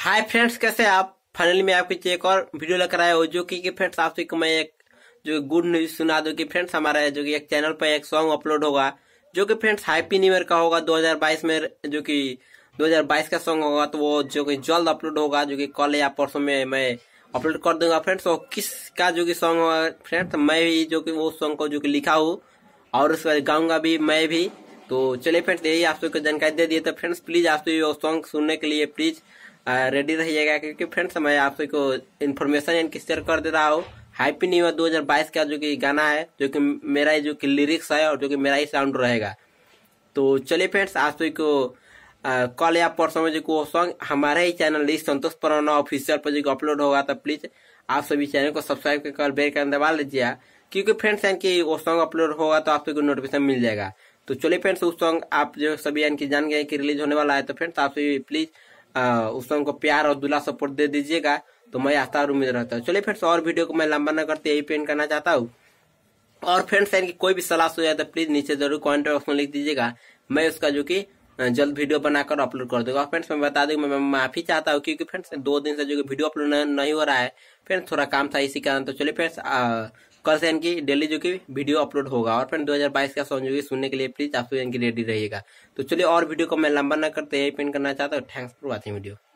hi friends कैसे आप finally मैं आपके एक और वीडियो लेकर आया हूँ जो कि, फ्रेंड्स आपसे एक मैं एक जो गुड न्यूज सुना दो कि फ्रेंड्स हमारा जो कि एक चैनल पर एक सॉन्ग अपलोड होगा जो कि फ्रेंड्स हैप्पी न्यू ईयर का होगा 2022 में जो कि 2022 का सॉन्ग होगा तो वो जो कि जल्द अपलोड होगा जो कि कल या परसों में मैं अपलोड कर दूंगा फ्रेंड्स और किस का जो कि सॉन्ग होगा फ्रेंड्स मैं भी जो कि वो सॉन्ग को जो कि लिखा हूँ और उसके बाद गाऊंगा भी मैं भी तो चलिए फ्रेंड्स यही आप सबको जानकारी दे दिए तो फ्रेंड्स प्लीज आप सॉन्ग सुनने के लिए प्लीज रेडी रहिएगा क्योंकि फ्रेंड्स मैं आप सभी को इन्फॉर्मेशन इनकी शेयर कर दे रहा हूँ हैप्पी न्यू ईयर 2022 का जो कि गाना है जो कि मेरा ही जो कि लिरिक्स है और जो कि मेरा ही साउंड रहेगा तो चलिए फ्रेंड्स आप सभी को कल या परसों में जो को सॉन्ग हमारे ही चैनल संतोष परवाना ऑफिशियल पर जो अपलोड होगा तो प्लीज आप सभी चैनल को सब्सक्राइब कर बेल कर दबा लीजिए क्योंकि फ्रेंड्स यानी वो सॉन्ग अपलोड होगा तो आप सभी को नोटिफिकेशन मिल जाएगा तो चलिए फ्रेंड्स उस सॉन्ग आप जो सभी यानी जान गए कि रिलीज होने वाला है तो फ्रेंड्स आप सभी प्लीज उस को प्यार और दुला सपोर्ट दे दीजिएगा तो मैं आस्था और उम्मीद रहता हूँ चलिए फ्रेंड्स और वीडियो को मैं लंबा न करते यही पेंट करना चाहता हूँ और फ्रेंड्स यानी कोई भी सलाह हो जाए तो प्लीज नीचे जरूर कॉमेंट बॉक्स में लिख दीजिएगा मैं उसका जो कि जल्द वीडियो बनाकर अपलोड कर दूंगा फ्रेंड्स मैं बता दूंगी मैं माफी चाहता हूँ क्योंकि फ्रेंड्स दो दिन से जो वीडियो अपलोड नहीं हो रहा है फ्रेंड्स थोड़ा काम था इसी कारण तो चलिए फ्रेंड्स कल से इनकी डेली जो कि वीडियो अपलोड होगा और फिर 2022 का सॉन्ग जो कि सुनने के लिए प्लीज आप इनकी रेडी रहिएगा तो चलिए और वीडियो को मैं लंबा ना करते यही पिन करना चाहता हूँ थैंक्स फॉर वॉचिंग वीडियो